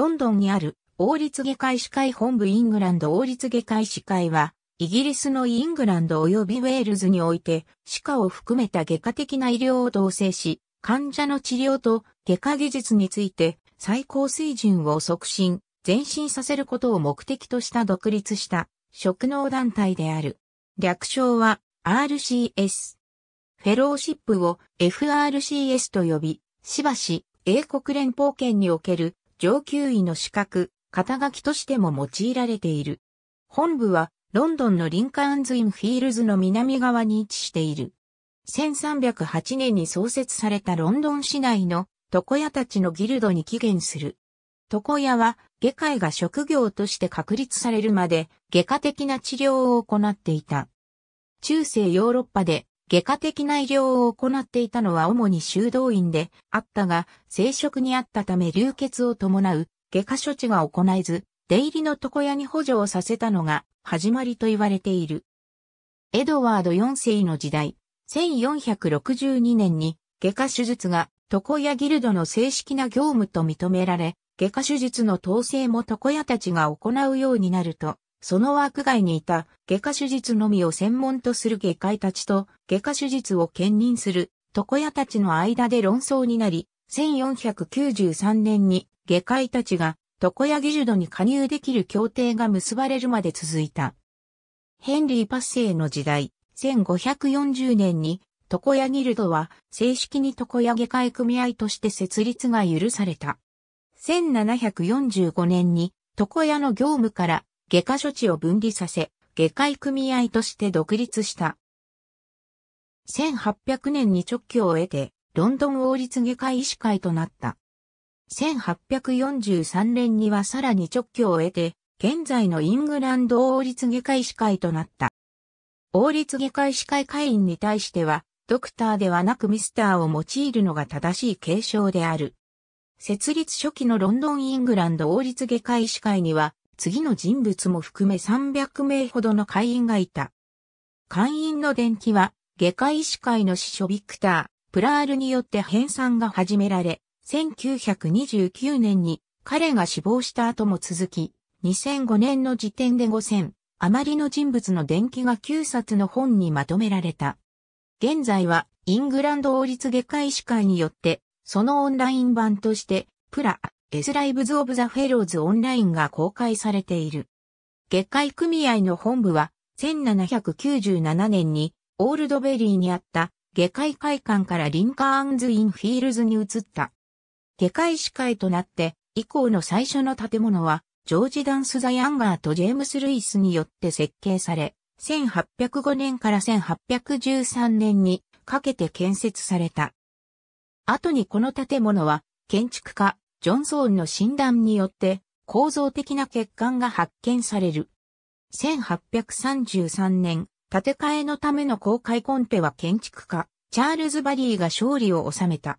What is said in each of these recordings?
ロンドンにある王立外科医師会本部イングランド王立外科医師会は、イギリスのイングランド及びウェールズにおいて、歯科を含めた外科的な医療を同制し、患者の治療と外科技術について最高水準を促進、前進させることを目的とした独立した職能団体である。略称は RCS。フェローシップを FRCS と呼び、しばし英国連邦圏における上級医の資格、肩書きとしても用いられている。本部はロンドンのリンカーンズ・イン・フィールズの南側に位置している。1308年に創設されたロンドン市内の床屋たちのギルドに起源する。床屋は外科医が職業として確立されるまで外科的な治療を行っていた。中世ヨーロッパで外科的な医療を行っていたのは主に修道院であったが、生殖にあったため流血を伴う外科処置が行えず、出入りの床屋に補助をさせたのが始まりと言われている。エドワード4世の時代、1462年に外科手術が床屋ギルドの正式な業務と認められ、外科手術の統制も床屋たちが行うようになると、その枠外にいた外科手術のみを専門とする外科医たちと外科手術を兼任する床屋たちの間で論争になり、1493年に外科医たちが床屋技術度に加入できる協定が結ばれるまで続いた。ヘンリー・パッセイの時代、1540年に床屋ギルドは正式に床屋外科医組合として設立が許された。1745年に床屋の業務から外科処置を分離させ、外科医組合として独立した。1800年に直居を得て、ロンドン王立外科医師会となった。1843年にはさらに直居を得て、現在のイングランド王立外科医師会となった。王立外科医師会会員に対しては、ドクターではなくミスターを用いるのが正しい継承である。設立初期のロンドンイングランド王立外科医師会には、次の人物も含め300名ほどの会員がいた。会員の伝記は、外科医師会の司書ビクター、プラールによって編纂が始められ、1929年に彼が死亡した後も続き、2005年の時点で5000、余りの人物の伝記が9冊の本にまとめられた。現在は、イングランド王立外科医師会によって、そのオンライン版として、プラスライブズ・オブ・ザ・フェローズ・オンラインが公開されている。月会組合の本部は、1797年に、オールドベリーにあった、下界会館からリンカーンズ・イン・フィールズに移った。下界司会となって、以降の最初の建物は、ジョージ・ダンス・ザ・ヤンガーとジェームス・ルイスによって設計され、1805年から1813年にかけて建設された。後にこの建物は、建築家、ジョンソーンの診断によって構造的な欠陥が発見される。1833年、建て替えのための公開コンペは建築家、チャールズ・バリーが勝利を収めた。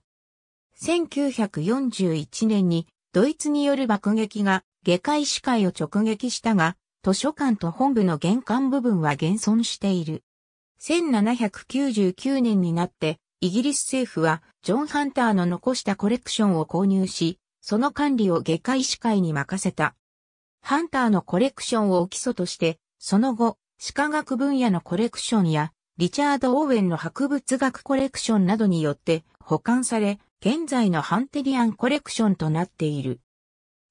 1941年にドイツによる爆撃が下界司会を直撃したが、図書館と本部の玄関部分は現存している。1799年になって、イギリス政府は、ジョン・ハンターの残したコレクションを購入し、その管理を外科医師会に任せた。ハンターのコレクションを基礎として、その後、歯科学分野のコレクションや、リチャード・オーウェンの博物学コレクションなどによって保管され、現在のハンテリアンコレクションとなっている。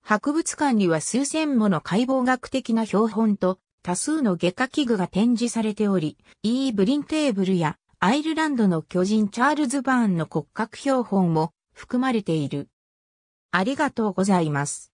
博物館には数千もの解剖学的な標本と多数の外科器具が展示されており、E. ブリンテーブルやアイルランドの巨人チャールズ・バーンの骨格標本も含まれている。ありがとうございます。